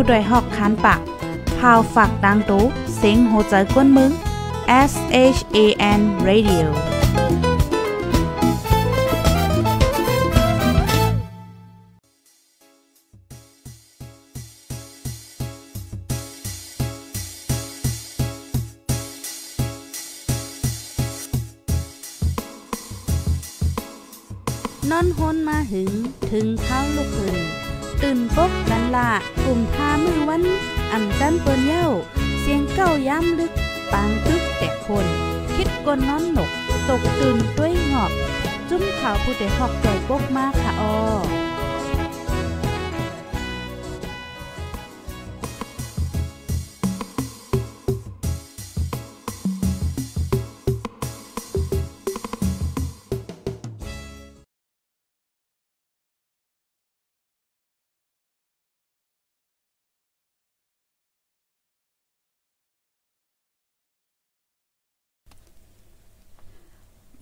ู้ดยหอกคันปากพาวฝากดังตู้เซ็งโหใจกวนมึง S H A N Radio นอนฮนมาหึงถึงเท้าลูกหึงตื่นปกกันละกลุ่มทามือวันอัำจันเปิ้นเย้าเสียงเก้าย้ำลึก ปางตึกแต่คน คิดกนน้อนหนก ตกตื่นด้วยหงอบ จุ้มข่าวผู้เด็กหอกใจปกมากค่ะออ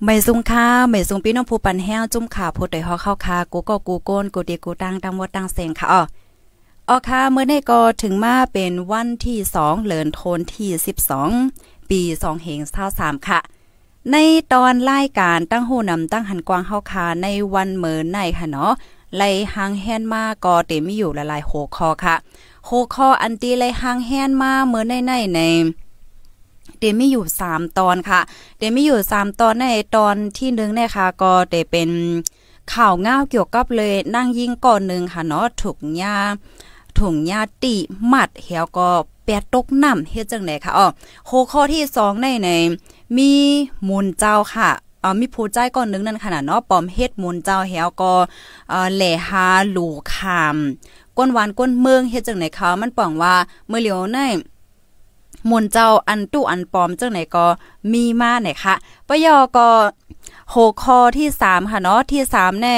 ไม่ซุงค่าไม่ซุงพี่น้องผู้ปันแห้วจุ่มขาผู้ดอยฮอเข้าคากูก็กูโกนกูดีกูตั้งตั้งวดตั้งเสียงค่ะอ๋อออค่ะเมื่อในก็ถึงมาเป็นวันที่สอง เลือนโทนที่สิบสองปีสองเหงเท่าสามค่ะ ในตอนรายการตั้งหูนำตั้งหันกวางเฮาคาในวันเมื่อในค่ะเนาะไล่หางแฮนมาก็เต็มอยู่หลายๆโหคอ ค่ะโหคอ อันตีไล่หางแฮนมาเมื่อในในในในเดมีอยู่3ตอนค่ะ เดมีอยู่ 3 ตอนในตอนที่หนึ่งนะคะก็เดเป็นข่าวง่าวเกี่ยวกับเลยนั่งยิงก่อนหนึ่งค่ะเนาะถุงยาถุงยาติมัดเหี่ยวก็แปดตกน้ำเฮ็ดจังไหนค่ะอ๋อโคข้อที่สองในใน มีมูลเจ้าค่ะเอามีผู้ใจก่อนนึงนั่นขนาดเนาะปอมเฮ็ดมูลเจ้าเหี่ยวก็เออแหล่หาหลูคาม ก้นหวานก้นเมืองเฮ็ดจังไหนคะมันป่องว่าเมื่อเหลียวในมนเจ้าอันตู้อันปอมเจ้าไหนก็มีมาไหนคะปยอก็โหคอที่สามค่ะเนาะที่สามแน่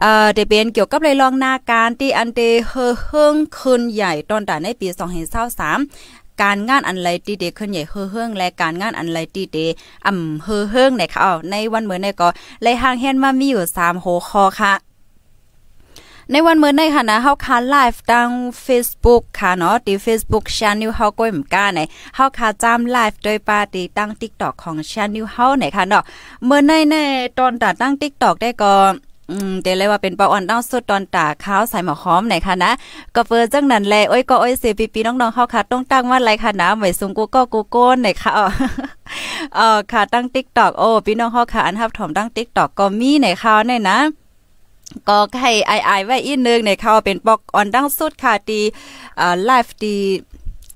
เอ่อเดเบนเกี่ยวกับเลยลองหน้าการที่อันเดเฮเฮิงคืนใหญ่ตอนด่านในปีสองเห็นเศร้าสามการงานอันไรตีเดขึ้นใหญ่เฮอเฮืองและการงานอันไรตีเดอ่ำเฮอเฮืองไหนคะอ๋อในวันเหมือนในก็เลยห่างเฮียนมามีอยู่สามโหคอค่ะในวันเมื่อในค่ะนะเฮาคาไลฟ์ทาง Facebook ค่ะเนาะที่ Facebook Channel เฮาก็อยมก้ากันเฮาคาจามไลฟ์โดยปาติตั้ง TikTok ของ Channel เฮาไหนค่ะเนาะ เมื่อในในตอนตัดตั้ง TikTok ได้ก็อืมแต่เลยว่าเป็นปออ่อนดาวสุดตอนตาข้าวใส่หมอหอมในคะนะ ก็เฟิดจังนั้นแลโอ้ยก็โอ้ยเสปีปีน้องๆเฮาค่ะ ต้องตั้งว่าอะไรค่ะนะหมวยสูงกูก็กูโก้นไนค่ะอ๋อค่ะตั้ง TikTok โอ้พี่น้องเฮาค่ะอันทับถอมตั้ง TikTok ก็มีในค่วเนนะก็ให้ไอไอไว้อีกนึงในเขาเป็นปอกออนดังสุดค่ะดีอ่าไลฟ์ดี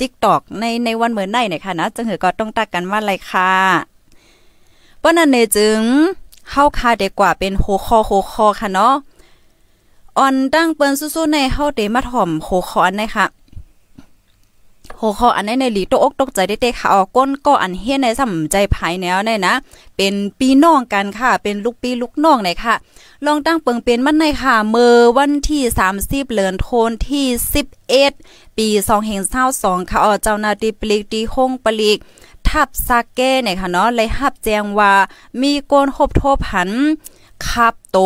ติ๊กตอกในในวันเหมือนไหนเนี่ยค่ะนะจึงหือก็ต้องตักกันว่าอะไรค่ะป้ะนั้นเนจึงเข้าคาเด็กกว่าเป็นโหคอโหคอค่ะเนาะออนดั้งเปิ้นสู้ๆในเข้าเดมาถ่อมโหคออันนะคะโหคออันในในหลีตกอกตกใจได้เตะค่ะออกก้นก็อันเฮียในสำใจภายแนวในนะ เป็นปีน้องกันค่ะเป็นลูกปีลูกน้องในค่ะลองตั้งเปิงเป็นมันในค่ะเมื่อวันที่ 30เหลือนโทนที่11ปี2เห2เศร้าสองค่ะอ๋อเจ้านาตีปลิกตีหงปลิกทับซาเก้เนี่ยค่ะเนาะเลยหับแจ้งว่ามีโกนคบโทผันขับโต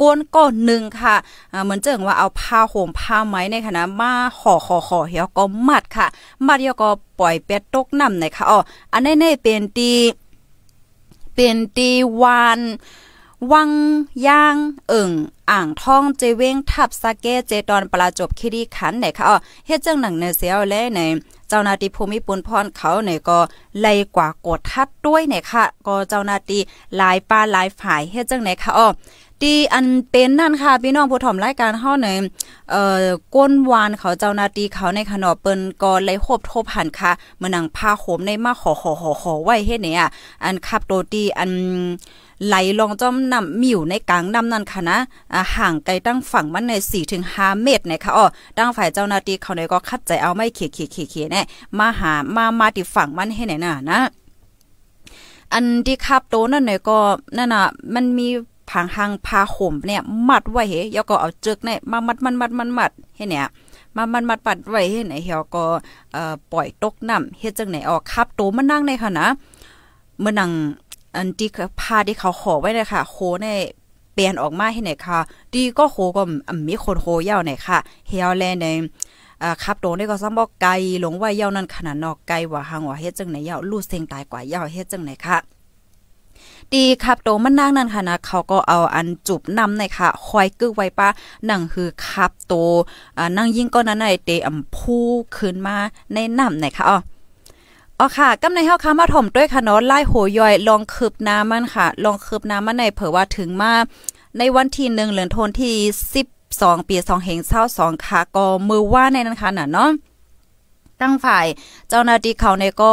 ก้นก้อนหนึ่งค่ะเหมือนเจิงว่าเอาผ้าห่มผ้าไหมในคณะมาห่อห่อห่อเหียก็มัดค่ะมัดเหียก็ปล่อยเป็ดตกน้ำในค่ะอ๋ออันนี้เป็นตีเป็นตีวันวังย่างเอิ่ง อ่างท่องเจเวงทับสะเกเจดอนปลาจบคิดีขันไหนคะอ๋อเฮ็ดจังหนังเนเสียวและในเจ้านาตีภูมิปุนพรเขาเนี่ยก็ไล่กว่ากดทัดด้วยเนี่ยค่ะ ก็เจ้านาตีหลายปลาหลายฝ่าย เฮ็ดจังไหนคะอ๋อตีอันเป็นนั่นค่ะ พี่น้องผู้ถอมรายการเฮาหนเอ่อก้นวานเขาเจ้านาตีเขาในขนอเปิ้นก็เลยโคบทบหันค่ะมันังพาโหมในมาขอขอขอขอไว้เฮ็ดเนี่ยอันขับโตตีอันไหลลงจอมนำมิวในกลางน้ำนั่นค่ะนะห่างไกลตั้งฝั่งมันใน4-5เมตรนะคะอ๋อตั้งฝ่ายเจ้าหน้าที่เขาเนี่ยก็คัดใจเอาไม่เขียๆๆๆเนี่ยมาหามามาติฝั่งมันให้ไหนน่ะนะ อันที่คาบโตนั่นเนี่ยก็นั่นน่ะมันมีผางหางพาห่มเนี่ย มัดไว้เฮยก็เอาจึกเนี่ยมามัดมันมัดมันมัดให้เนี่ย มามันมัดปัดไว้ให้ไหนเฮียก็เอ่อปล่อยตกน้ำเฮ็ดจังไหนออกคาบโตมานั่งในค่ะนะเมื่อนั่งอันที่ผ้าที่เขาขอไว้นะคะโคในเปลี่ยนออกมาให้ไหนค่ะ ดีก็โคก็มีคนโคเย่าไหนค่ะเฮียแลนในครับโดนได้ก็ซ้ำบอกไกลหลงว่าเยาานั่นขนาดนอกไกลว่าหางว่าเฮ็ดจังไหนเยาาลู่เซงตายกว่าเยาาเฮ็ดจังไหนค่ะ ดีครับโตมันนั่งนั่นค่ะนะ เขาก็เอาอันจุบนำในค่ะคอยกึกไว้ปะนั่งคือครับโตอ่านั่งยิ่งก็นั้นในเตอำพูขึ้นมาในน้ำในค่ะอ๋ออ๋อค่ะกำในเฮาค่ะมาถ่อมด้วยค่ะเนาะไล่โหยอย ลองคืบน้ำมันค่ะ ลองคืบน้ำมันใน เผื่อว่าถึงมา ในวันที่1เหลือนทนที่ 1 2ปี2เฮง22ค่ะก็มือว่าในนั้นค่ะน่ะเนาะตั้งฝ่ายเจ้าหน้าที่เขาในก็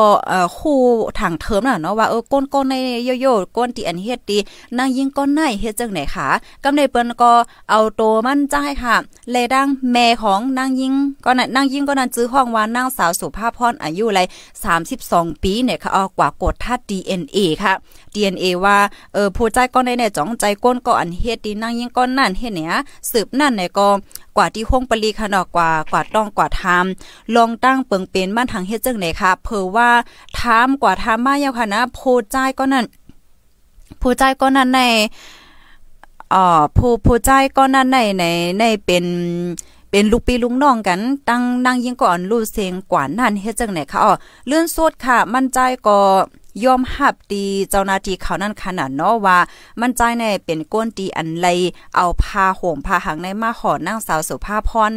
คู่ถังเทิมน่ะเนาะว่า เออก้นก้นในโยโย่ก้นตีอันเฮ็ดดีนางยิงก้นไหนเฮ็ดจังไหนคะกำในเปิ้นก็เอา โต มั่นใจค่ะเลดังแม่ของนางยิง ก็นั่นนางยิง ก็ นั่นจื้อห้อง ว่า นางสาวสุภาพพรอายุไร32 ปี เนี่ยค่ะเอากว่ากดทัด DNA ค่ะ DNA ว่าเออผู้ใจก้ในในจ้องใจก้นก็อันเฮ็ดดีนั่งยิ่งก้นนั่นเฮ็ดเนี่ยสืบนั่นในก็กว่าที่ห้องปรีขนอกกว่ากว่าต้องกว่าทามลองตั้งเปิงเป็นบ้านทางเฮ็ดจังไหนค่ะเพอว่าทามกว่าทามาายาค่ะนะผู้ใจก้อนนั่นผู้ใจก้อนนั่นในอ่อผู้ผู้ใจก็นั่นในในในเป็นเป็นลูกปีลุงน้องกันตั้งนั่งยิ่งก่อนลูเซงกว่านั่นเฮ็ดจังไหนคะอ๋อเลื่อนสดค่ะมั่นใจกอยอมหับตีเจ้าหน้าที่เขานั่นขนาดเนาะว่ามันใจแน่เป็นก้นตีอันไรเอาพาห่มพาหังในมา่อนั่งสาวสุภาพพร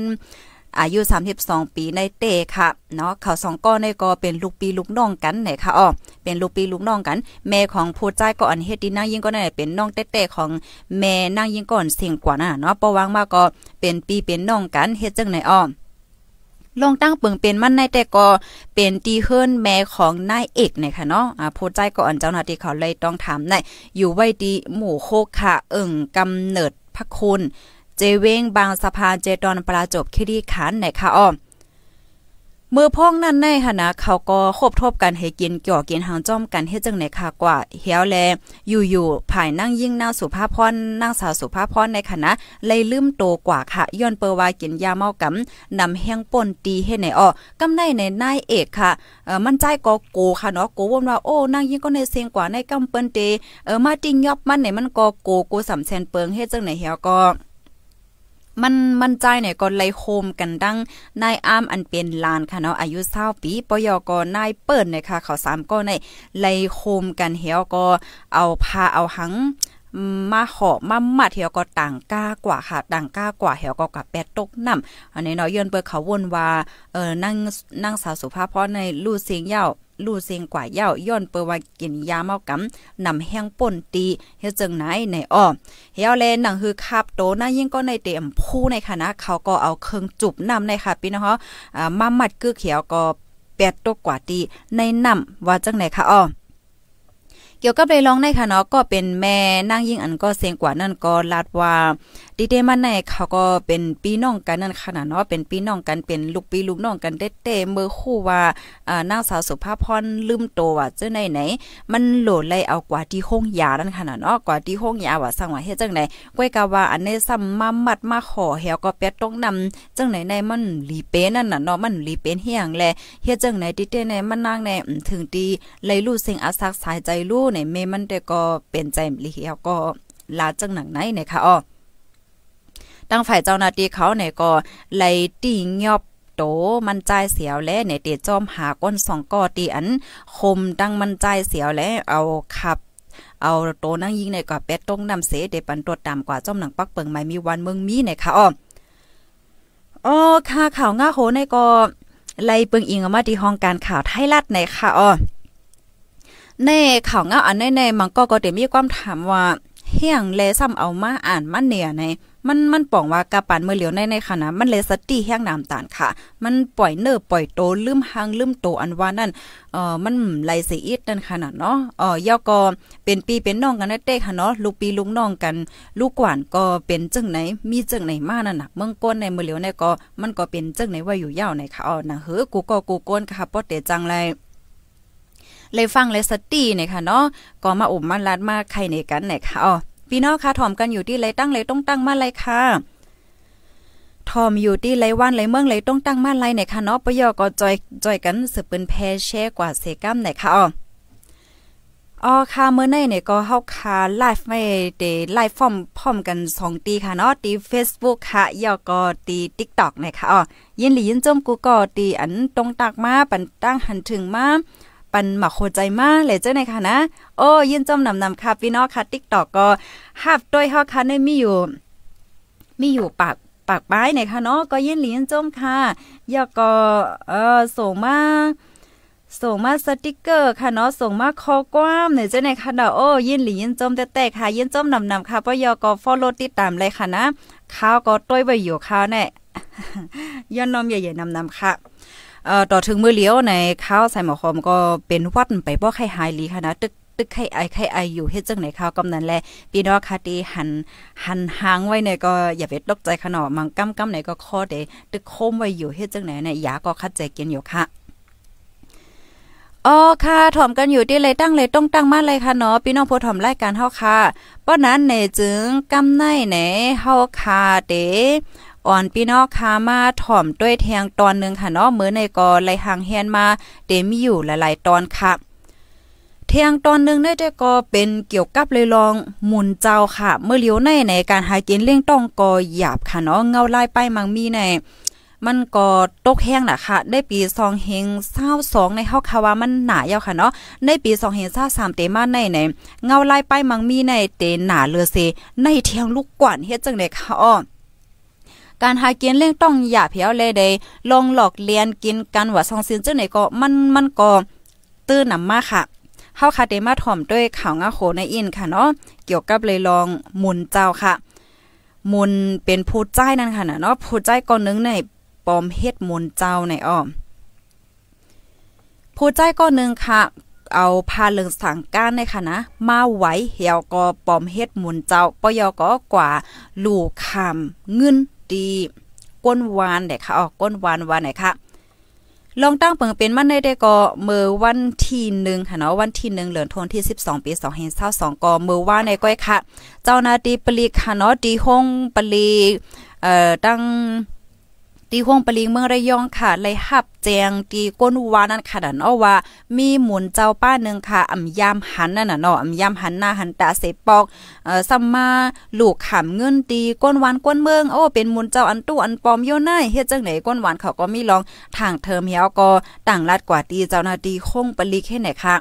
อายุ 32 ปีในเตค่ะเนาะเขาสองก้อนในก็เป็นลูกปีลูกน้องกันไหนคะอ๋อเป็นลูกปีลูกน้องกัน แม่ของผู้ใจก่อนเฮ็ดดีนั่งยิ่งก็ไดนเป็นน้องเต้ๆของแม่นั่งยิ่งก่อนเสียงกว่าน่ะเนาะปะวังมาก็เป็นปีเป็นน้องกันเฮ็ดจังไหนอ๋อลองตั้งเปิงเป็นมันในแต่ก็เป็นตีเฮิรนแม่ของนายเอกนะคะเนาะอ่าโพใจก่อนเจ้าหน้าที่เขาเลยต้องถามในอยู่ไว้ดีหมู่โคค่ะเอิ่งกำเนิดพระคุณเจเวงบางสะพานเจดอนปลาจบคดีขันไนคะอ้อมเมื่อพ้องนั่นในหนะเขาก็คบทบกันให้กินเกี่ยวกินหางจ้อมกันเฮ็ดจังไหนคาะกว่าเหียวแลอยู่ๆภายนั่งยิ่งนาสุภาพพรนางสาวสุภาพพรในคณะเลยลืมโตกว่าค่ะย้อนเปอวากินยาเมากำนำแห้งป่นตีเฮ็ดไหนอ้อกำในในนายเอกค่ะเออมันใจก็โกค่ะเนาะโกวนว่าโอ้นั่งยิ่งก็ในเซงกว่าในกำเปิ้นเตเออมาติงยอบมันไหนมันก็โกโกสำแซนเปิงเฮ็ดจังไหนเหียวก็มันมันใจ เนี่ย ก็ไลโฮมกัน ดังนายอามอันเป็นลานค่ะเนาะอายุ20ปีปยกนายเปิ้เนี่ยค่ะเขาสามก็ในไลโฮมกันเยวก็เอาพาเอาหังมาหอบมามัดเหี่ยวก็ต่างก้ากว่าค่ะต่างก้ากว่าเหี่ยวก็กับแปดตกน้ำอันนี้เนาะยือนเปิ้เขาวนว่าเออนั่ง นั่งสาวสุภาพเพราะในลู่เสียงยาวลู่เซงกว่าเย้าย้อนเปว่ากินยาเมากำนำแห้งป่นตีเฮ็ดจังไหนในอ้อเฮาแลหนังคือคาบโตนายิ่งก็ในเต็มผู้ในคณะ เขาก็เอาเครื่องจุบนำในค่ะพี่น้องเฮาอ่ามามัดกึอเขียวก็แปดตกกว่าตีในนำว่าจังไหนค่ะอ้อเกี่ยวกับเลยลองในค่ะเนาะก็เป็นแม่นั่งยิ่งอันก็เสียงกว่านั่นก็ลาดว่าดีเดมันในเขาก็เป็นปีน้องกันนั่นขนาดเนาะเป็นปีน้องกันเป็นลูกปีลูกน้องกันเต้ๆเมื่อคู่ว่าอ่านางสาวสุภาพรลืมโตว่าเจ้าไหนไหน มันโหลดไล่เอากว่าที่ห้องยานั่นขนาดเนาะกว่าที่ห้องยาว่าสั่งว่าเฮ็ดจังไหนก้อยกาว่าอันนี้ซ้ำมามัดมาขอเฮวก็เป็ดต้องนำจังไหนในมันรีเป็นนั่นน่ะเนาะมันรีเป็นเฮียงแลเฮ็ดจังไหนดิเดในมันนางในถึงดีไล่ลู่เสียงอาสักสายใจลู่ในเมมันแต่ก็เป็นใจลีเฮวก็ลาจังหนังไหนนะคะอ๋อตั้งฝ่ายเจ้าหน้าที่เขาเนี่ยก็ ไล่ตียอบโตมันใจเสียวและเนี่ยเตจอมหาก้นสองกอตีอัน คมตั้งมันใจเสียวและเอาขับ เอาโตนั่ง ยิงในกว่าแปดตรงนำเสเดปันตัวตามกว่าจ้อม หนังปักเปิงไม่ มีวันเมืองมีในค่ะอ้ออ๋อค่ะข่าวง่าโหในก็ไล่เปิงอิงออกมาที่ห้องการข่าวไทยรัฐในค่ะอ้อในข่าวง่าอันในในมันก็ก็เดมีความถามว่าเฮียงแลซ้ำเอามาอ่านมันเนี่ยในมันมันป่องว่ากะปานเมื่อเหลียวในในขณะมันเลยสตี้แห้งน้ำตาลค่ะ มันปล่อยเนอปล่อยโตลืมหางลืมโตอันว่านั่นเอ่อมันไหลเสียอีดนั่นขนาดเนาะเอ่อย่อก็เป็นปีเป็นน้องกันเต้ค่ะเนาะลูกปีลูกน้องกันลูกกวานก็เป็นจังไหนมีจังไหนมานั่นน่ะเมืองก้นในเมื่อเหลียวในก็มันก็เป็นจังไหนว่าอยู่ยาวในค่ะอ๋อนะเฮ้กูก็กูก้นค่ะป้อเตจังไรเลยฟังเลยสตี้เนี่ยค่ะเนาะก็มาอบมาลัดมาใครในกันเนี่ยค่ะอ๋อพี่น้องคะถ่อมกันอยู่ที่ไรตั้งไรต้องตั้งมาไรค่ะทอมอยู่ที่ไรวันไรเมืองไรต้องตั้งมาไรไหนคะเนาะปยอก็จอยจอยกันสืบเป็นแพแช่กว่าเซกัมไหนคะอ๋ออ๋อค่ะเมื่อในเนี่ยก็เฮาค่ะไลฟ์ไม่เดไลฟ์ฟอมพร้อมกัน2ตีค่ะเนาะตี Facebook ค่ะยอก็ตี TikTok นะคะอ๋อยินหลียินจมกูก็ตีอันตรงตักมาปันตั้งหันถึงมาปันหมาโคใจมากเลยเจ้าในค่ะนะโอ้ยินจอมนำนำค่ะพี่น้องค่ะติ๊กตอกก็ฮับด้วยฮอค่ะเนี่ยมีอยู่ มีอยู่ปากปากป้ายเนค่ะเนาะก็ยินหลีนจมค่ะ ยอกก็เออส่งมาส่งมาสติกเกอร์ค่ะเนาะส่งมาคอกว้ามเนี่ยเจ้าในค่ะเนาะโอ้ยินหลียินจมแต่แต่ค่ะยินจมนำนำค่ะพอยอกก็ฟอลโล่ติดตามเลยค่ะนะข้าวก็ต้วยไปอยู่ข้าวแน่ย้อนนมใหญ่ๆนำนำค่ะเอ่อต่อถึงมือเลี้ยวในข้าวใส่หมอคอมก็เป็นวัดไปบ่ไข่หายลีค่ะนะตึกตึกไข่ไอไข่ไออยู่เฮ็ดจังไหนข้าวกำนันแลพี่น้องค่ะที่หันหันหางไว้เนี่ยก็อย่าไปตกใจขนอมังกั้มกั้มไหนก็คอเดตึกโคมไว้อยู่เฮ็ดจังไหนเนี่ยยาก็คัดใจกินอยู่ค่ะอ๋อค่ะถ่อมกันอยู่ที่เลยตั้งเลยต้องตั้งมาเลยค่ะเนาะพี่น้องผู้ถ่อมรายการเฮาค่ะ เพราะนั้นในจึงกำในไหนเฮาค่ะเดอ่อนพี่น้องคามาถ่อมด้วยแทงตอนหนึ่งค่ะเนาะเมื่อในก็ไลห่างเฮียนมาเดมีอยู่หลายๆตอนค่ะเทียงตอนนึงได้แต่ก็เป็นเกี่ยวกับเลยลองหมุนเจ้าค่ะ เมื่อเลี้ยวในในการหากินเลี้ยงต้องก็หยาบค่ะเนาะเงาลายไปมังมีใน มันก็ตกแห้งน่ะค่ะ ได้ปีสองเฮงเศร้าสองในเฮาคาว่ามันหนายาวค่ะเนาะในปีสองเฮงเศร้าสามเตมาในใน เงาลายไปมังมีในเตหนาเลือเซในเทียงลูกกวนเฮ็ดจังได๋ค่ะอ้อการหากินเล่งต้องอย่าเพียวเลยเดยลองหลอกเลียนกินกันว่าซองซินจังไหนก็มันมันก็ตื้อนำมากค่ะเฮาคาเดมาถ่อมด้วยข่าวงาโขในอินค่ะเนาะ เกี่ยวกับเลยลองมุนเจ้าค่ะมุนเป็นผู้ใจนั่นค่ะเนาะ ผู้ใจก่อนนึงในปอมเฮ็ดมุนเจ้าในอ้อม ผู้ใจก่อนนึงค่ะ เอาพาเลิงสังก้านในค่ะนะ มาไหวเหี่ยวก็ปอมเฮ็ดมุนเจ้าปยอก็กว่าลูกคำเงินตีก้นวานเดกค่ะออกก้นวานวานไหนค่ะ ลองตั้งเปิงเป็นมันได้ได้ก็เมื่อวันที่หนึ่งค่ะเนาะวันที่หนึ่งเหลือนทนที่สิบสองปีสองเห็นเศร้าสองก็เมื่อว่าในก้อยค่ะเจ้านาดีปลีค่ะเนาะดีห้องปลีเอ่อตั้งตีห้องปลิงเมืองระยองค่ะเลยหับแจงตีก้นวานั่นค่ะดันเอาว่ามีหมุนเจ้าป้าหนึ่งค่ะอ่ายามหันนั่นน่ะเนาะอ่ายามหันหน้าหันตาเสปอกเอ่อซัมมาลูกขำเงินตีก้นวานก้นเมืองโอ้เป็นหมุนเจ้าอันตู้อันปอมโยนายเฮ็ดจังไหนก้นวานเขาก็มีลองทางเทอมเฮียวก็ต่างรัดกว่าตีเจ้าหน้าตีห้องปลิงแค่ไหนค่ะ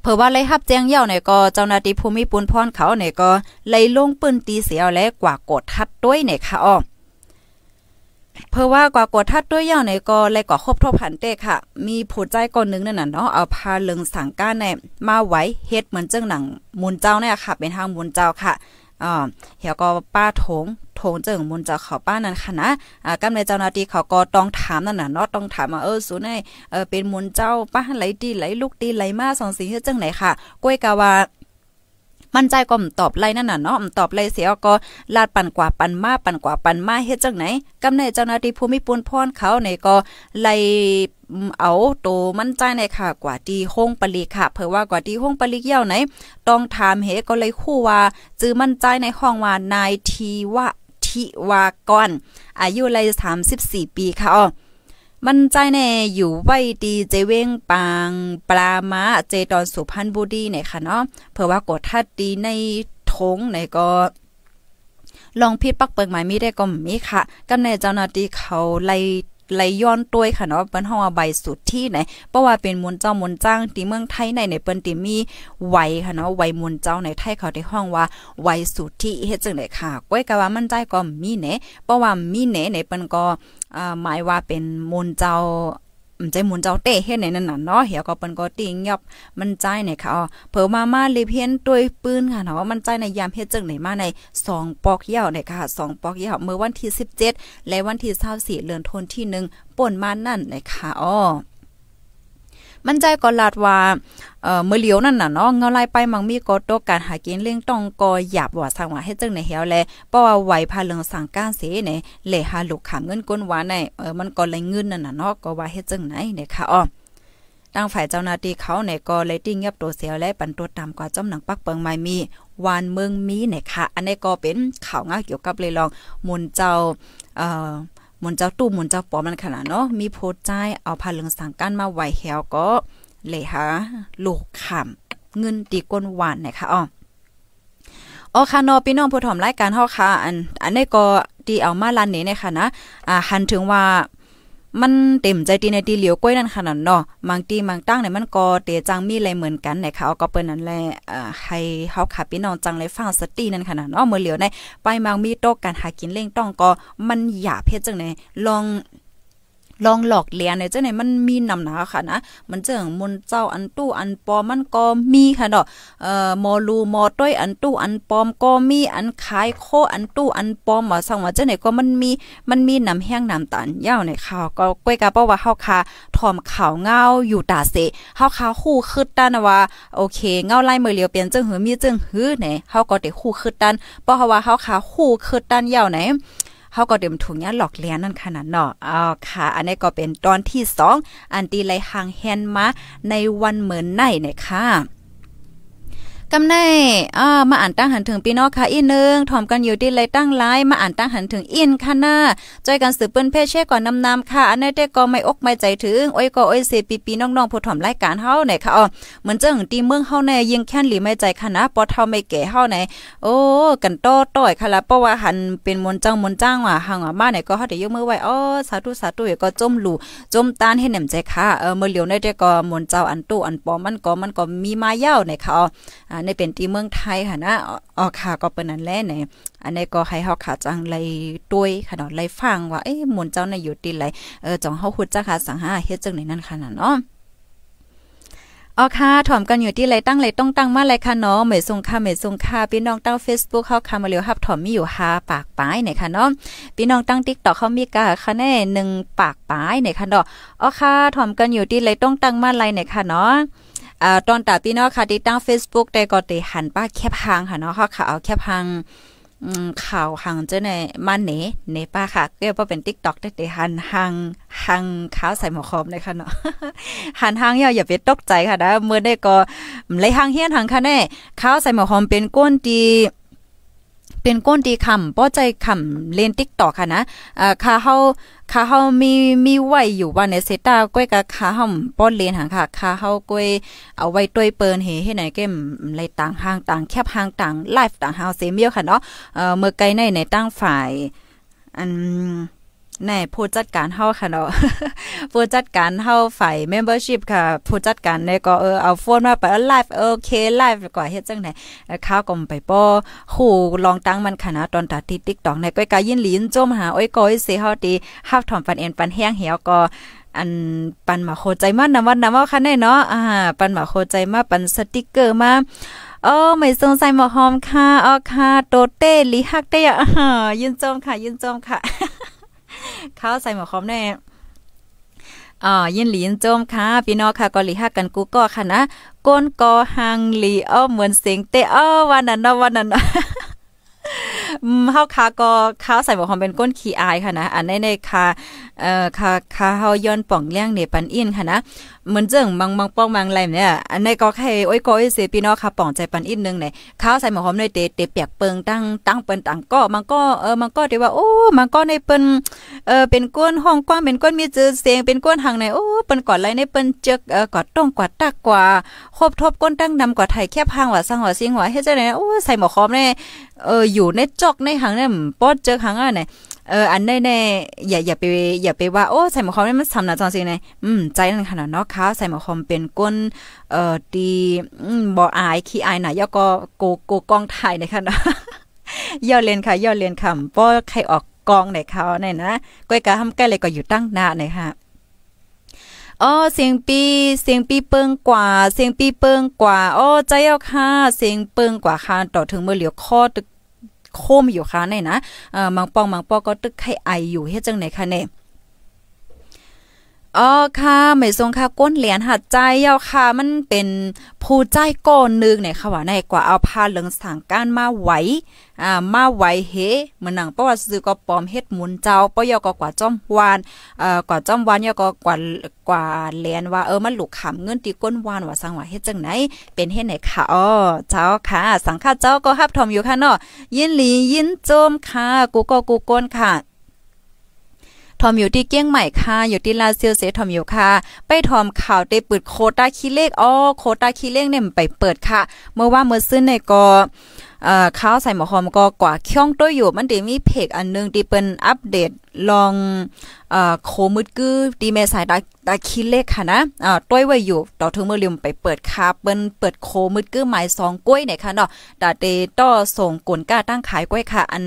เผื่อว่าไล่ฮับแจ้งเย่าเนี่ก็เจ้าหน้าที่ภูมิปุนพรเขาหน่ก็ไล่ลงปืนตีเสียวและกว่ากดทัดด้วยหนค่ะอ้อเพราะว่ากว่ากว่าทัดด้วยย่อไหนก็เลยก่อครบทบผันเตค่ะ มีผู้ใจก่อนนึงนั่นน่ะเนาะเอาพาเริงสังก้าแน่มาไว้เฮ็ดเหมือนเจ้าหนังมูลเจ้าเนี่ยค่ะเป็นทางมูลเจ้าค่ะอ่าเหี่ยวก็ป้าถงโถงเจิงมุนจาเขาป้านั่นค่ะนะอ่ากำเนเจ้าหน้าที่เขาก็ต้องถามนั่นน่ะเนาะต้องถามว่าเออสูนในเออเป็นมุนเจ้าป้าไหลดีไหลลูกดีไหลมาสองสีเฮ็ดจังไหนค่ะก้วยกาว่ามั่นใจก็มตอบไล่นั่นน่ะเนาะตอบไล่เสียก็ลาดปั่นกว่าปั่นมาปั่นกว่าปั่นมาเฮ็ดจังไหนกำในเจ้าหน้าที่ภูมิปูนพรเขาในก็ไล่เอาโตมั่นใจในค่ะกว่าที่ห้องปลีค่ะเพื่อว่ากว่าที่ห้องปลีเยี่ยวไหน ต้องถามเฮก็เลยคู่ว่าจื้อมั่นใจในห้องว่านายทีวะทิวากร อายุเลยสามสิบสี่ปีค่ะอ๋อมันใจเน่ อยู่ไว้ดีเจเว้งปางปลามาเจดอนสุพรรณบุรีเนี่ยค่ะเนาะ เผื่อว่ากดทัดดีในทงในก็ ลองพิดปักเปิงหมายมีได้ก็มีค่ะกำในเจ้าหน้าที่เขาไล่ไหลย้อนต้วยค่ะเนาะเปิ้นเฮาว่าใบสุดที่ไหนเพราะว่าเป็นมนเจ้ามนจ้างที่เมืองไทยในในเปิ้นที่มีไวค่ะเนาะไวมมนเจ้าในไทยเขาได้ห้องว่าไวสุดที่เฮ็ดจังได๋ค่ะก้อยก็ว่ามันใจก็มีแหนเพราะว่ามีแหนในเปิ้นก็อ่าหมายว่าเป็นมนเจ้าใจหมุนเจ้าเตะเฮ็ดไหนนั่นน่ะเนาะเหี่ยวก็เปิ้นก็ติงยับมันใจี่นค่ะอ๋อเผอมามาเลยเพี้ยนตวยปืนค่ะเนาะมันใจในยามเฮ็ดจังไหนมาใน 2ปอกเหี่ยวี่ยค่ะ2ปอกเหี่ยวเมื่อวันที่ 17 และวันที่24เดือนธันวาคมที่1ป่นมานั่นเนี่ยค่ะอ๋อมันใจก็ลาดว่าเอ่อเมื่อเลียวนั่นน่ะเนาะเงาไล่ไปมังมีก็ตกการหากินเลี้ยงต้องก็หยาบว่าทางว่าเฮ็ดจังไนเฮียวแลเพราะว่าไหวพาเลืองสั่งก้านเสเนี่ยแลหาลูกขามเงินก้นหวานในเออมันก็เลยเงินนั่นน่ะเนาะก็ว่าเฮ็ดจังไหนเนี่ยค่ะอ้อทางฝ่ายเจ้าหน้าที่เขาเนี่ยก็เลยติ้งเงียบตัวเสียวและปันตัวตามกว่าจอมหนังปักเปิงไม่มีวานเมืองมีเนี่ยค่ะอันนี้ก็เป็นข่าวง่าเกี่ยวกับเลยลองมุนเจ้าเอ่อหมุนเจ้าตู้หมุนเจ้าปอมนั่นขนาดเนาะมีโพดใจ เอาผ้าเหลืองสังกันมาไหวแหวก็เลยหาลูกขำเงินตีก้นหวานนะคะอ๋ออ๋อค่ะนอพี่น้องผู้ถอมรายการเฮาค่ะ อัน อันนี้ก็ดีเอามาลันนี้นะคะนะ อ่าหันถึงว่ามันเต็มใจตีในตีเหลียวก้วยนั่นขนาดเนาะบางตีบางตั้งเนี่ยมันก็เตจังมีอะไรเหมือนกันนะคะเอาก็เปิ้นนั่นแหละเอ่อให้เฮาขับพี่น้องจังเลยฟังสตีนั่นขนาดเนาะเมื่อเหลียวในไปมางมีโตกันหากินเล่งต้องก็มันอย่าเพชรจังไหนลองลองหลอกเลี้ยงเนี่ยเจ้าไหนมันมีนำหนาค่ะนะมันเจองมนเจ้าอันตู้อันปอมมันก็มีค่ะเนาะเอ่อมอลูมอต้อยอันตู้อันปอมก็มีอันขายโคอันตู้อันปอมมาสังว่าเจ้าไหนก็มันมีมันมีน้ำแห้งน้ำตาลยาวในข่าวก็ก้วยกะเพราะว่าเฮาคาทอมข่าวเงาอยู่ตาเสเฮาคาคู่คืดตันว่า โอเค เงาไล่มือเลียวเปลี่ยนเจิงหือมีเจิงหือไหนเฮาก็ได้คู่คืดตันเพราะว่าเฮาคาคู่คืดด้านยาวไหนเฮาก็เดิมถุงยาหลอกเลี้ยนนั่นขนาดเนาะ อ๋าค่ะ อันนี้ก็เป็นตอนที่ 2 อันตีไลหางแฮนมา ในวันเหมือนไหนเนี่ยค่ะกำไนอ่ามาอ่านตั้งหันถึงพี่น้องค่ะ อีนึงถ่อมกันอยู่ที่ไรตั้งไลน์มาอ่านตั้งหันถึงอินค่ะหน้าจอยกันสืบเปิ้นเพชเช่ก่อนนำๆค่ะ อันนี้แต่ก็ไม่อกไม่ใจถึงโอ้ยก็โอ้ยเสปีปีน้องๆผู้ถ่อมรายการเฮาไหนค่ะอ๋อเหมือนเจ้าหึงตีเมืองเฮาในยิงแค้นหลีไม่ใจค่ะนะปอเท่าไม่แก่เฮาไหนโอ้ กันโตต่อยค่ะละเพราะว่าหันเป็นมนจ้างมนจ้างว่ะห่างว่ามาไหนก็เฮาได้ยกมือไหว้อ๋อสาธุสาธุก็จมหลู่จมตานให้แหนมใจค่ะ เออเมื่อเหลียวในแต่ก็มนเจ้าอันตู้อันปอมันก็มันก็มีมายาไหนค่ะอ๋ออในเป็นที่เมืองไทยค่ะนะออกข่าวก็เป็นนั้นแหลไหนอันนี้ก็ให้เฮาข่าวจังไลด้วยขนาดไลฟัง ว่า เอ๊ะหมุนเจ้าในอยู่ที่ไหนเออจองเฮาฮู้จักค่ะสังหาเฮ็ดจังไหนนั่นค่ะ เนาะอ๋อค่ะถ่อมกันอยู่ที่ไรตั้งไรต้อง ตั้งมาไรค่ะเนาะเหมยส่งค่ะเหมยส่งค่ะพี่น้องตั้ง Facebook เข้าค่ะมาเร็วครับถ่อมมีอยู่หาปากป้ายไหนค่ะเนาะพี่น้องตั้ง TikTok เขามีกาค่ะแน่หนึ่งปากป้ายไหนค่ะเนาะอ๋อค่ะถ่อมกันอยู่ที่ไรต้องตั้งมาไรไหนค่ะเนาะอ่ตอนตาพี่น้องค่ะที่ตั้ง Facebook ได้ก็ติหันป้าแคบหางค่ะเนาะค่ะเอาแคบหางข่าวหางเจ้าในมันเนเนป้าค่ะก็เพราะเป็นติ๊กต็อกได้ติหันหางหางข้าวใส่หมอคอมเลยค่ะเนาะหันหางยาวอย่าไปตกใจค่ะนะเมื่อได้ก็เลยหางเฮียนหางค่ะแน่ข้าวใส่หมอคอมเป็นก้นดีเป็นก้นดีคำป้อใจคำเล่นติ๊กต่อค่ะนะอ่าค่ะเฮาค่ะเฮามีมีไว้อยู่ว่าในเซต้าก้อยกับค่ะเฮาป้อนเลนหางค่ะค่ะเฮาก้อยเอาไว้ตัวยเปิ่นเฮให้ไหนแก้มไรต่างห่างต่างแคบห่างต่างไลฟ์ต่างเฮาเซเมียวค่ะเนาะเอ่อเมื่อไกลในในตั้งฝ่ายอันในผู้จัดการเฮาค่ะเนาะผู้จัดการเฮาฝ่ายเมมเบอร์ชิพค่ะ ผู้จัดการเนียก็เออเอาโฟนมาไปไลฟ์โอเคไลฟ์กว่าเฮ็ดจังไหนข้าวก็ไปป้อหูลองตั้งมันค่ะนะตอนตัดที่ TikTok ในก้อยกายินหลินจมหาโอ้ยก้อยเสียเฮาตีฮับถอมปันเอ็นปันแห้งเหี่ยวก็อันปันมาโคใจมากนำวันนำว่าคันได้เนาะอ่าปันมาโคใจมากปันสติกเกอร์มาโอ้ไม่สงสัยหมอหอมค่ะอ๋อค่ะโตเต้ลิฮักเต้อ่ายินจมค่ะยินจมค่ะเข้าใส่หมอคอมแน่อ๋อยินหลีนโจมค่ะ พี่น้องค่ะกอลีฮักกันกูก็ค่ะนะก้นกอหังหลีอ้อมเหมือนเสียงเตอ้อวันนั้นนะวันนั้นนะเฮาคาก็ข้าวใส่บ่หอมเป็นก้นขี้อายค่ะนะ อันในในคาเอ่อคาคาเฮาย้อนป่องเลี้ยงเนปันอินค่ะนะเหมือนเจิงมังมังป้องมังไรเนี่ยอันในก็ใค่โอ้ยก็เสพี่น้องค่ะป่องใจปันอินนึงไหนข้าวใส่หมอหอมในเตเตเปียกเปิงตั้งตั้งเปิ้นตั้งก็มันก็เออ มันก็ทด่ว่าโอ้ มันก็ในเปิ้นเออเป็นก้นห้องกว้างเป็นก้นมีจือเสียงเป็นก้นหางในโอ้เปิ้นกอดไรในเปิ้นจึกเออกอดต้องกว่าตักกว่าครบทบก้นตั้งนำกว่าไทยแคบหางว่าสังว่าสิงว่าเฮ็ดจังได๋โอ้ใส่หมอหอมในเอออยู่ในจจอกในหางเนี่ยปอดเจอหางอ่ะไ่นเอออันได้แน่อย่าอย่าไป อย่าไปว่าโอ้ใส่หมวกคอมนี่มันทำหน้าจองสิไงอืมใจนั่นขนาดเนาะค่ะใส่หมวกคอมเป็นก้นเอ่อดีบ่อายขี้อายหน่ะย่อก็โกโกกล้องถ่ายนะคนาดย่อเรียนค่ะย่อเรียนค่ะป้อใครออกกองไหนเขาเนี่ยนะก้อยกะทำใกล้เลยก็อยู่ตั้งหน้าเนี่ยค่ะอ๋อเสียงปีเสียงปีเปิงกว่า เสียงปีเปิงกว่าอ๋อใจเอาค่ะ เสียงเปิงกว่าค่ะต่อถึงเมื่อเหลียวขอตึกโคมอยู่ค่ะในนะเอ่อมังปองมังปอก็ตึกไข่ไออยู่เฮ็ดจังไหนคะเนี่ยอ๋อค่ะไม่ทรงค่ะก้นเหรียญหัดใจเยาค่ะมันเป็นผู้ใจก้นนึงเนี่ยค่ะว่าในกว่าเอาพาเหลืองสังก้านมาไหวอ่ามาไหวเฮเหมือนหนังประวัติซื้อก็ปอมเฮ็ดหมุนเจ้าปยก็กว่าจ้อมวานเอ่อกว่าจ้อมวานยก็กว่ากว่าเหรียญว่าเออมันหลุกขำเงินตีก้นวานว่าสังว่าเฮ็ดจังไหนเป็นเฮ็ดไหนค่ะอ๋อเจ้าค่ะ สังค่ะเจ้าก็ฮับทอมอยู่ค่ะเนาะยินหลียินโจมค่ะกูก็กูก้นค่ะทอมอยู่ที่เกี้ยงใหม่ค่ะ อยู่ที่ลาเซียวเซทอมอยู่ค่ะ ไปทอมข่าวได้เปิดโคตาคีเลขอ๋อ โคตาคีเลขเนี่ยมันไปเปิดค่ะ เมื่อว่าเมื่อซื้อในก็ข้าวใส่หมอหอมก็กว่าเคี่ยงตัวอยู่มันเดี๋ยวมีเพกอันนึงที่เป็นอัปเดตลองโคมืดกือดีแม่สายตาตาคิดเลขค่ะนะอ่าต้วยไว้อยู่ต่อถึงเมื่อลืมไปเปิดคาเปิ้นเปิดโคมืดกือหมายสองกล้วยไหนค่ะเนาะดาเตต่อส่งกลนก้าตั้งขายกล้วยค่ะ อัน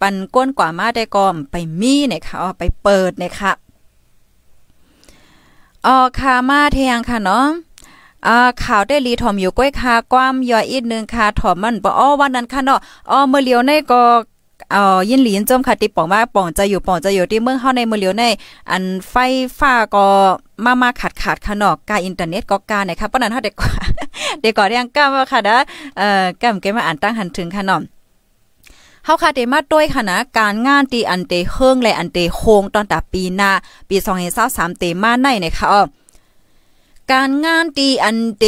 ปันก้นกว่ามาได้กอมไปมีเนี่ยค่ะอ๋อไปเปิดเนี่ยค่ะอ๋อค่ะมาเทียงค่ะเนาะข่าวได้รีถอมอยู่ก้อยคาความย่ออีกนึงค่ะถอมมันบออ้อวันนั้นค่ะเนาะอ๋อเมื่อเลียวในก็อ่อยินหลีนจมค่ะติป่องว่าป่องจะอยู่ป่องจะอยู่ที่เมืองเฮาในเมือเลียวในอันไฟฟ้าก็มามาขาดขาดค่ะเนาะกาอินเทอร์เน็ตก็กาเนี่ยค่ะปะนั้นเฮาเด็กกว่าเด็กกว่าเรียงก้าว่าค่ะนะเอ่อก้าเกมาอ่านตั้งหันถึงค่ะเนาะเฮาคาเดมาด้วยค่ะนะการงานตีอันเตเฮิงและอันเตโคงตอนตาปีหน้าปี2023เตมาในนะคะออการงานตีอันเต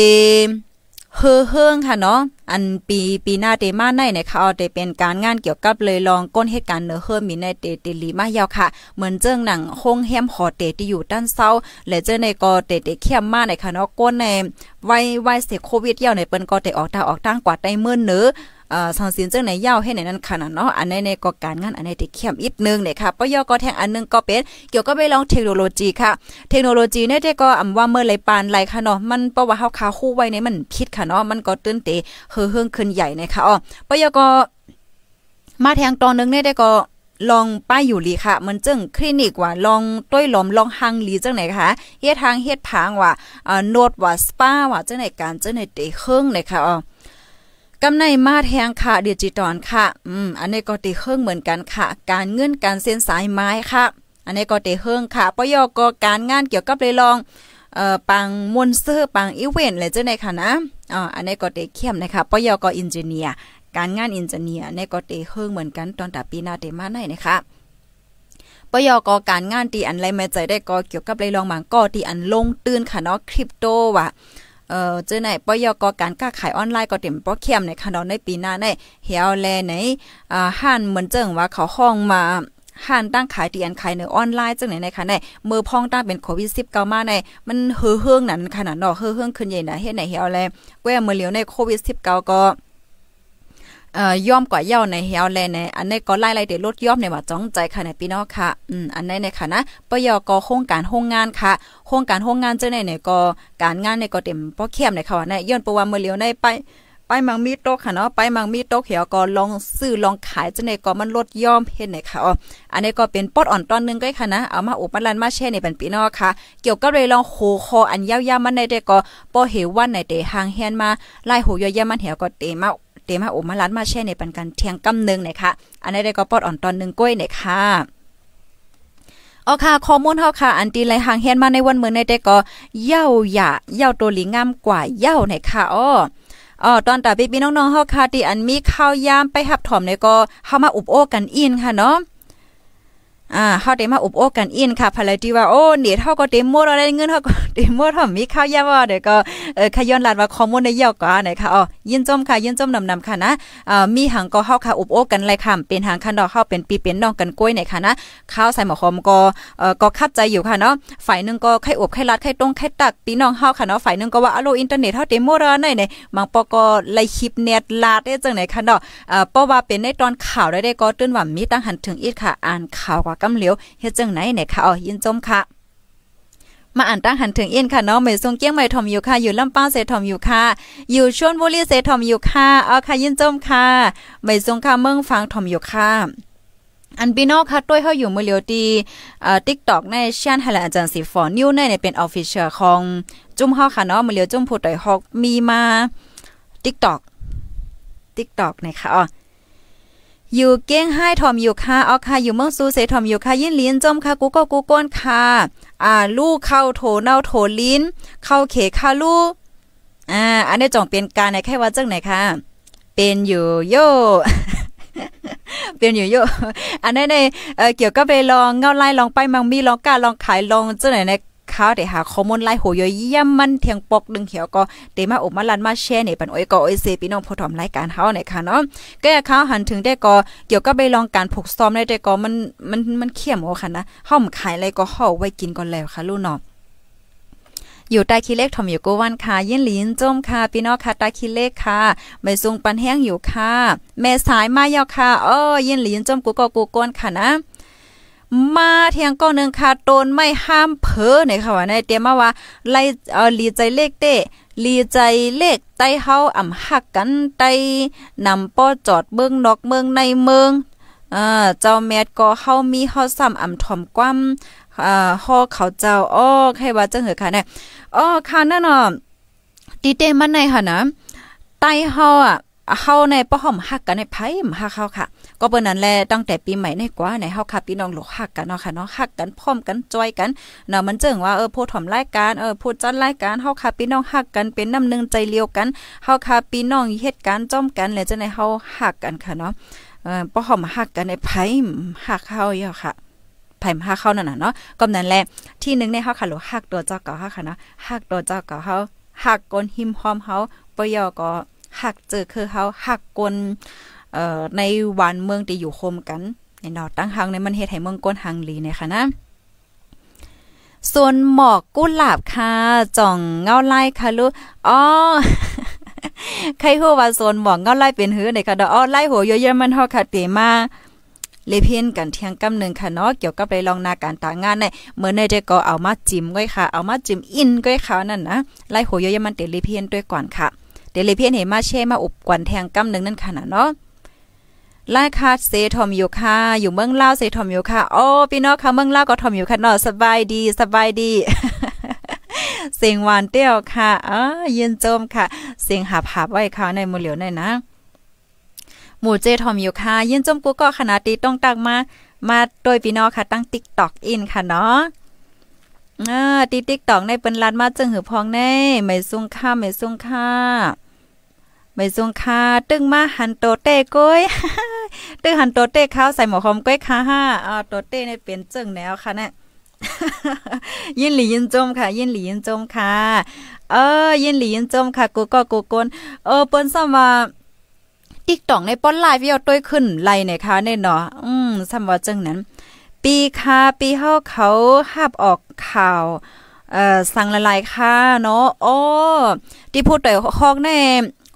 เฮอเฮิงค่ะเนาะอันปีปีหน้าเตมาในเนี่ยค่ะเอาเตเป็นการงานเกี่ยวกับเลยลองก้นเหตุการณ์เนื้อเฮิมมีในเตเตลีมายาวค่ะ เหมือนเจ้งหนังโคงแฮมหอเตที่อยู่ด้านเศร้าและเจ้ในกอเตเตเข้มมากในค่ะเนาะก้นในไวไวเสกโควิดยาวในเปิ้นกอเตออกตาออกตั้งกว่าได้เมื่อเนื้ออ่อสังสินเจ้าไหนยาวให้ไหนนั้นขนาดเนาะอันในในก่อการงานอันในที่เข้มอีกนึงเนี่ยค่ะปยก็แทงอันนึงก็เป็น เกี่ยวก็ไปลองเทคโนโลยีค่ะ เทคโนโลยีเนี่ยก็อำว่าเมื่อไรปานไรค่ะเนาะมันเพราะว่าเฮาคาคู่ไว้ในมันผิดค่ะเนาะมันก็ตื้นเตเฮือเฮืองขึ้นใหญ่นะคะอ๋อปยก็มาแทงตอนนึงเนี่ยได้ก็ลองป้ายอยู่ลีค่ะ มันจึงคลินิกว่า ลองต้อยหลอมลองหังลีจังไหนคะเฮ็ดทางเฮ็ดผางว่าอ่านวดว่าสปาว่าจังไหนการจังไหนเตะเครื่องไหนค่ะอ๋อกำในมาแทงค่ะดิจิตอลค่ะอืมอันนี้ก็ตีเครื่องเหมือนกันค่ะ การเงื่อนการเส้นสายไม้ค่ะ อันนี้ก็ตีเครื่องค่ะปยกการงานเกี่ยวกับเลยลองเอ่อปังมอนเซอร์ปังอีเวนต์เลยเจ้าในค่ะนะอ๋ออันนี้ก็ตีเข้มนะคะปยกอินเจเนียร์การงานอินเจเนียร์ในก็ตีเครื่องเหมือนกัน ตอนแต่ปีหน้าเตมาไหนนะคะปยกการงานตีอันไรมาใจได้ก็เกี่ยวกับเลยลองมังก็ตีอันลง ตื่นค่ะเนาะคริปโตว่ะเอ่อเจอไหนปอยกการค้าขายออนไลน์ก็เต็มปอเข้มในค่ะเนในปีหน้าในเฮี่ยวแลในอ่าห้านเหมือนเจิงว่าเขาห้องมาห้านตั้งขายเตียนขายในออนไลน์จังไหนในค่ะในมือพองตั้งเป็นโควิดสิบเก้ามาใน มันเฮือเฮืองนั้นขนาดนอเฮือเฮืองขึ้นใหญ่นะเฮ็ดไหนเฮี่ยวแลแกมือเหลียวในโควิดสิบเก้าก็เอ่อย่อมกว่าเย่าในเฮียวแลในอันนี้ก็ไล่ไล่เดียวลดย่อมในว่าจ้องใจค่ะในพี่น้องค่ะอืมอันนี้ในค่ะนะปยกโครงการโรงงานค่ะ โครงการโรงงานเจ้าในเนี่ยก็การงานในก็เต็มป้อเข้มในค่ะว่าในย้อนประวัติเมื่อเลียวใน ไปไปมังมีโต๊ะค่ะเนาะไปมังมีโต๊ะเหี่ยวก็ลองซื้อลองขายจังได๋ก็มันลดย่อมเห็นไหนค่ะอ๋ออันนี้ก็เป็นปอดอ่อนตอนนึงก็ค่ะนะเอามาอุปลันมาแช่ในเป็นพี่น้องค่ะ เกี่ยวกับเลยลองโคคออันยาวๆมันในได้ก็บ่เหวันในเตหางเฮียนมาไล่หูย่อยๆมันเหี่ยวก็เตมาเตมาโอมาลัดมาแช่ในปัน กันเทียงกำหนึ่งนะคะอันนี้ได้ก็ปอดอ่อนตอนหนึ่งก้อยนะคะอ๋อค่ะข้อมูลเฮาค่ะ อันตีไรหางเฮียนมาในวันเมื่อในแต่ก็เย้าหยาเย้าตัวหลีงามกว่าเย้าในค่ะอ้ออ๋อตอนตาพี่ๆน้องๆเฮาค่ะที่อันมีข้าวยามไปหับถอมในก็เฮามาอุบโอ้กันอินค่ะเนาะอ่าเฮาได้มาอบโอ้กันอินค่ะภรรยที่ว่าโอ้เนี่ยเฮาก็เต็มหมดอะไรเงินเฮาก็เต็มหมดเฮามีข้าวยาว่าเดี๋ยวก็เอ่อขย้อนลาดว่าข้อมูลในเยี่ยวก็ไหนค่ะอ๋อยินจมค่ะยินจมนำนำค่ะนะอ่ามีหังก็เฮาค่ะอบโอ้กันไรค่ะเป็นหางคันดอกเฮาเป็นปีเป็นน้องกันกล้วยไหนค่ะนะข้าวใส่หมอคอมก็เอ่อก็คัดใจอยู่ค่ะเนาะฝ่ายนึงก็ไข่อบไข่ลาดไข่ตรงไข่ตักพี่น้องเฮาค่ะเนาะฝ่ายนึงก็ว่าอะโลอินเทอร์เน็ตเฮาเต็มหมดไหนไหนบางปอก็ไล่คลิปเน็ตลาดได้จังไหนค่ะเนาะอ่าเพราะว่าเป็นในตอนข่าวได้ก็ตื่นว่ามีตั้งหันถึงอีกค่ะ อ่านข่าวกว่ากำเหลียวเฮ็ดจังไหนเนี่ยค่ะอ๋อยินจมค่ะ มาอ่านตั้งหันถึงเอ็นค่ะเนาะเมยทรงเกี้ยงใหม่ทอมอยู่ค่ะอยู่ลำป้าเซทอมอยู่ค่ะ อยู่ชวนบุรีเซทอมอยู่ค่ะเอาค่ะยินจมค่ะเมยทรงค่ะเมืองฟังทอมอยู่ค่ะอันพี่น้องค่ะต้วยเฮาอยู่มือเลียวตีเอ่อ TikTok ในเชียนให้ละอาจารย์สีฟอนิวในเนี่ยเป็นออฟฟิเชียลของจุ่มเฮาค่ะเนาะมือเลียวจุ่มผู้ต่อยฮอกมีมา TikTok TikTok นะคะอ๋ออยู่เก้งให้ทอมอยู่ค่ะเอาค่ะอยู่เมืองซูเสทอมอยู่ค่ะยินลิ้นจมค่ะกูก็กูก้นค่ะอ่าลูกเข้าโถเน่าโถลิ้นเข้าเขค่ะลูกอ่าอันนี้จ่องเป็นการในแค่ว่าจังไหนค่ะเป็นอยู่โยเปลี่ยนอยู่เยอะอันนี้นในเกี่ยวกับไปลองเงาไล่ลองไปมังมีลองกาลองขายลองเจ้าไหนในขเาว๋ดวหาข้อมูลไล่หัวย่อยเยี่ยมมันเทียงปกดึงเขียวก็เดี๋ยวมาอบมาลันมาแชร์เนปันอ้อยก็อ้อยเซพี่น้องผู้ถอมรายการเขาเนี่ยค่ะเนาะก็เขาวหันถึงได้ก็เกี่ยวกับไปลองการผูกซ้อมได้แต่ก็มันมันมันเขี่ยมโอ้ค่ะนะห้อมขายอะไรก็ห่อไว้กินก่อนแล้วค่ะลูกน้องอยู่ใต้คีเล็กถมอยู่กูวันค่ะ เย็นหลินจมค่ะ พี่น้องค่ะใต้คีเล็กค่ะ ไม่ซุงปันแห้งอยู่ค่ะ แม่สายมาเยาค่ะอ้อเย็นหลินจมกูก็กูก้นค่ะนะมาเทียงก้อนหนึ่งค่ะโดนไม่ห้ามเผลอเนี่ยค่ะว่าในเตียมาว่าไล่เออลีใจเลขเต้ลีใจเลขไต้เฮาอ่ำหักกันไตนำป้อจอดเมืองนอกเมืองในเมืองอ่เจ้าแมดก็เฮามีเฮาซ้ำอ่ำถ่อมคว้ำอ่ฮอเขาเจ้าอ้อให้ว่าจังเหอค่ะเนี่ยอ้อค่ะนั่นน่ะตีเตมันในค่ะนะไต้เฮาอ่ะเฮาในป้อหอมฮักกันในไผ่ฮักเฮาค่ะ ก็เปิ้นนั้นแลตั้งแต่ปีใหม่ในกว่าในเฮาค่ะพี่น้องหลกฮักกันเนาะค่ะเนาะฮักกันพร้อมกันจอยกันเนาะมันเจึงว่าเออผู้ถ่อมรายการเออผู้จัดรายการเฮาค่ะพี่น้องฮักกันเป็นน้ำหนึ่งใจเลียวกันเฮาค่ะพี่น้องเฮ็ดการจ้อมกันและจะในเฮาฮักกันค่ะเนาะเออป้อหอมฮักกันในไผ่ฮักเฮาเยาค่ะไผ่ฮักเข้านั่นน่ะเนาะก็นั้นแหละที่นึงในเฮาค่ะหลกฮักตัวเจ้าเก่าเฮาค่ะเนาะฮักตัวเจ้าเก่าเฮาฮักก้นหิมหอมเฮาปยอก็หักเจอคือเขาหักกลในวันเมืองที่อยู่คมกันในนอตั้งหังในมันเฮ็ดให้เมืองก้นหังลีในค่ะนะส่วนหมอกกุหลาบค่ะจ่องเงาไล่ค่ะลูกอ๋อใครฮู้ว่าส่วนหมอกเงาไล่เป็นหื้อในค่ะดอกอ้อไล่หัวเยอะๆมันฮอค่ะเตมาเลเพียนกันเที่ยงกำนึงค่ะเนาะเกี่ยวกับไปลองนาการต่างงานในเหมือนในเจก็เอามาจิ้มก้ค่ะเอามาจิ้มอินก้ค่ะนั่นนะ ไล่หัวเยอะๆมันเตเลิเพียนด้วยก่อนค่ะเดลเพียนเห็นมาเช่มาอบกวนแทงกำหนึ่งนั่นขนาดเนาะลายคาดเซทอมยูค่ะ อยู่เมืองล่าเซทอมยู่ค่ะโอ้พี่น้องค่ะเมืองล่าก็ทอมยูค่ะเนาะสบายดีสบายดี เสียงหวานเตี้ยวค่ะอ๋อยืนจมค่ะเสียงหับหับไว้ค่ะในมือเหลียวหน่อยนะ หมู่เจทอมยูค่ะยืนจมกูก็ขนาดตีต้องตักมา มาโดยพี่น้องค่ะตั้งติ๊กตอกอินค่ะเนาะอ่าติ๊กตอกในเป็นร้านมาจึงหือพองแน่ไม่ซุ่งค่าไม่ซุ่งค่าไม่ซงค่ะตึ้งมาหันโตเต้ก้อยตึ้งหันโตเต้ข้าวใส่หมอคอมก้อยค่ะฮ่าอ่าโตเต้เนี่ยเป็นจึงแล้วค่ะเนี่ยยินหลียินจมค่ะ ยินหลียินจมค่ะ เออ ยินหลียินจม ค่ะ กูก็กูกนเออเปิ้นซมว่าติ๊กต็องในป้อนไลฟ์วิวตัวยขึ้นไลเนี่ยค่ะเนี่ยเนาะ อืมซมว่าจังนั้น ปีค่ะ ปีเฮาเขาหับออกข่าว เอ่อสั่งละลายค่ะเนาะโอ้ที่พูดแต่ฮอกแน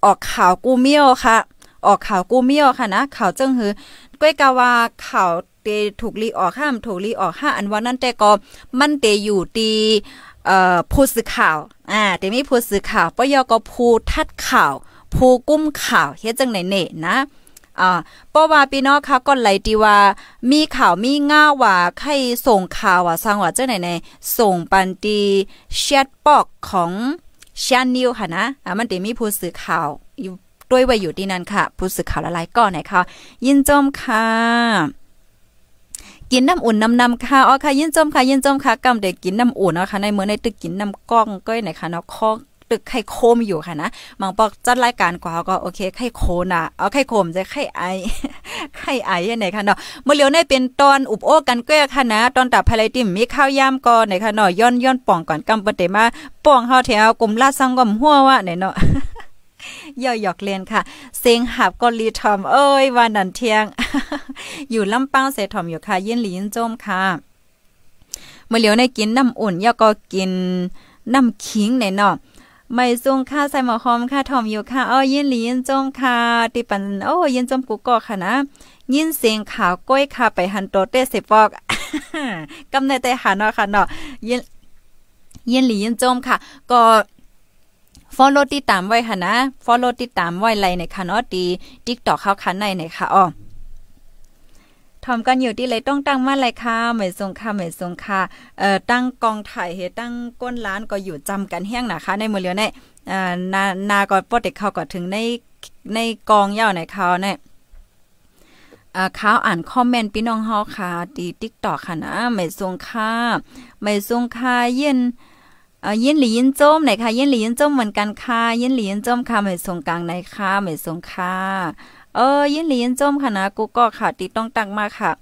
ออกข่าวกูเมียวค่ะ ออกข่าวกูเมียวค่ะนะ ข่าวเจิ้งหือก้อยกาวาข่าวเตถูกลีออกห้ามถูกลีออกห้าอันวันนั้นแต่ก็มันเตอยู่ตีเอ่อผู้สื่อข่าว อ่าแต่มีผู้สื่อข่าวปยก็ผู้ทัดข่าวผู้กุ้มข่าว เฮ็ดจังไหนเน่นะ อ่า ปอว่าพี่น้องค่ะ ก็ไหลตีว่ามีข่าวมีง่าว่าใครส่งข่าวว่าสร้างว่าเจ้าไหนในส่งปันตีแชทบอกของชานนิวค่ะนะอ่ะมันจะมีผู้สื่อข่าว อยู่ด้วยไว้อยู่ที่นั่นค่ะ ผู้สื่อข่าวละลายก่อนไหนค่ะ ยินจมค่ะ กินน้ำอุ่นนำนำค่ะ อ๋อค่ะ ยินจมค่ะ ยินจมค่ะกำเด็กกินน้ำอุ่นเนาะค่ะ ในเมื่อในตึกกินน้ำก้องก้อยไหนค่ะเนาะคอึกไข่โคมอยู่ค่ะนะมังปอกจัดรายการกว่าก็ โอเค ไข่โคนะเอาไข่โคมจะไข่ไอไข่ไอยังไงค่ะเนาะ เมื่อเลียวในเป็นตอนอุบโอ้กันแก้ค่ะนะ ตอนตับไายติมมีข้าวยามก่อนไหนค่ะเนาะย้อนย้อนป่องก่อนกำปเตมาป่องเฮาแถวกลุ่มลาดซังก่อมหัววะไหนเนาะย่อยหยอกเลยนค่ะเซงหับก็รีทอมเอ้ยวันนันเที่ยง อยู่ลำปางเสถอมอยู่ค่ะเย็นหลียินจมค่ะ เมื่อเหลียวในกินน้ำอุ่นย่อก็กินน้ำขิงในเนาะไม่ซุงค่าใส่หมอหอมค่ะถ่อมอยู่ค่ะอ้อยินหลียินจงค่ะ ติปันโอ้ยินจมกุกก็ค่ะนะยินเสียงขาวก้อยค่ะ ไปหันโตเต้สิบอกกำในแต่หาเนาะค่ะ เนาะยินยินหลียินจมค่ะ ก็ฟอลโลติดตามไว้ค่ะนะฟอลโลติดตามไว้ไลในค่ะเนาะตีิ๊กตอกเขาคันในในค่ะอ้อทอมกันอยู่ที่เลยต้องตั้งมาเลยค่ะเหมยสงค่ะเหมยสงค่ะเอ่อตั้งกองถ่ายเฮตั้งก้นร้านก็อยู่จำกันแห้งนะคะในมือเลียวในอ่อนานาก็ปอเด็กเขาก็ถึงในในกองเย่าในเขาเนี่ยข้าวอ่านคอมเมนต์พี่น้องเฮาค่ะตีติ๊กตอค่ะนะไม่ทรงค่าไม่ทรงค่าเย็นเย็นหลีเย็นจมไหนค่ะเย็นหลีเย็นจมเหมือนกันค่ะเย็นหลีเย็นจมค่ะไม่ทรงกลางไหนค่ะไม่ทรงค่าเออยินหลียินจมค่ะนะกูก็ค่ะติดต้องตักมากค่ะ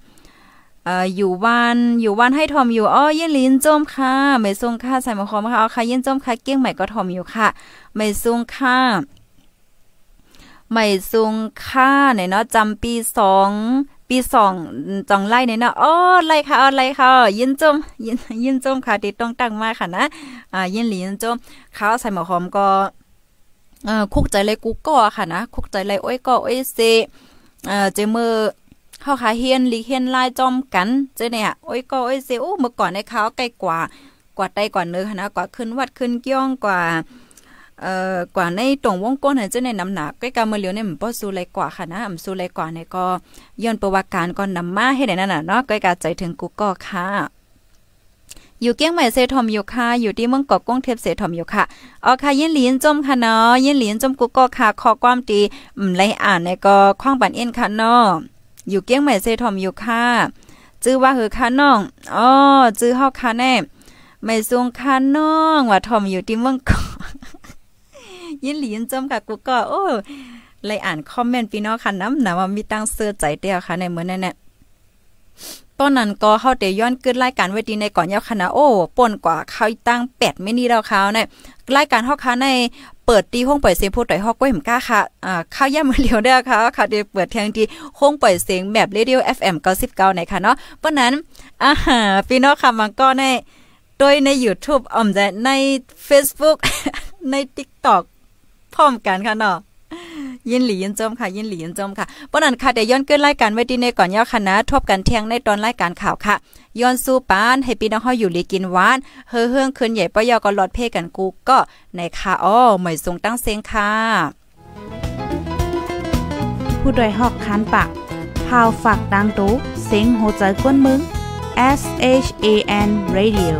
เอ่ออยู่วันอยู่วันให้ทอมอยู่อ้อยินลินจมค่ะไม่ซุงค่ะใส่มาคอมค่ะเอาค่ะยินจมค่ะเกี้ยงใหม่ก็ทอมอยู่ค่ะไม่ซุงค่ะไม่ซุงค่ะเนเนาะจำปีสองปีสองจองไล่เนี่ยเนาะอ้อไล่ค่ะอ้อไล่ค่ะยินจมยินยินจมค่ะติดต้องตั้งมากค่ะนะอ่ายินหลียินจมเขาใส่หมอหอมก็เอ่อคุกใจเลยกูก่อค่ะนะคุกใจเลยโอ้ยก่อโอ้ยเซเอ่อเจมือเข้าขาเฮียนลีเฮียนลายจอมกันเจเนี่ยโอ้ยก่อโอ้ยเซโอ้เมื่อก่อนในเขาไกลกว่ากว่าไต้กว่าเนื้อค่ะนะกว่าขึ้นวัดขึ้นเกี้ยงกว่าเอ่อกว่าในตรงวงก้นเห็นจะในน้ำหนักใกล้กับมือเหลียวเนี่ยมันป้อสู้ลยกว่าค่ะนะมันสู้ลยกว่าเนี่ยก็ย้อนประวัติการก่อนนำมาให้ในนั้นน่ะเนาะใกล้กับใจถึงกูก็ค่ะอยู่เกี้ยงใหม่เซทอมอยู่ค่ะ อยู่ที่เมืองกอกกุ้งเทพเซทอมอยู่ค่ะอาค่ะ ยินหลีนจมค่ะเนาะยินหลีนจมกุกก็ค่ะคอความดีอืมไ่อ่านในก็คว้างบันเอ็นค่ะเนาะอยู่เกี้ยงใหม่เซทอมอยู่ค่ะจื้อว่าเฮอค่ะน้องอ๋อจื้อเฮาค่ะแน่ไม่ซูงค่ะน้องว่าทอมอยู่ที่เมืองกอกยินหลีนจมกับกุกก็โอ้เลยอ่านคอมเมนต์พี่น้องค่ะน้ำหนาว่ามีตั้งเสื้อใจเดียวค่ะในเมื่อนั่นแหละตอนนั้นก็เข้าเตย้อนเกิดรายการเวทีในก่อนยาวคณะโอ้ป่นกว่าเขาตั้ง8ปดไม่นี่เราเขาเนี่ยรายการเฮาค้าในเปิดตีห้องปล่อยเสียงพูดต่อยฮอกก้วยหมก้าค่ะอ่าข้าวย่ามาเลียวเด้ค่ะค่ะเดี๋ยวเปิดแทงที่ห้องปล่อยเสียงแบบเรดิโอ FM 99ไหนค่ะเนาะเพราะนั้นอ่าพี่น้องค่ะมันก็ในโดยใน YouTube อ่อมใน Facebook ใน TikTok พร้อมกันค่ะเนาะยินหลียินจมค่ะยินหลียินจมค่ะป้นันค่ะแต่ย้อนเกินรายการไว้ดีในก่อนย่อคณะทบกันเที่ยงในตอนรายการข่าวค่ะ ย้อนสู้ปาน ให้พี่น้องเฮาอยู่ลีกินหวานเฮือเฮืองคืนใหญ่ป้อยอก็ลอดเพ่กันกูก็ในค่ะอ้อหม่ทรงตั้งเซงค่ะ ผู้ดยหอกคันปากพาวฝากดังตู้เซยงโหใจกวนมึง S H A N Radio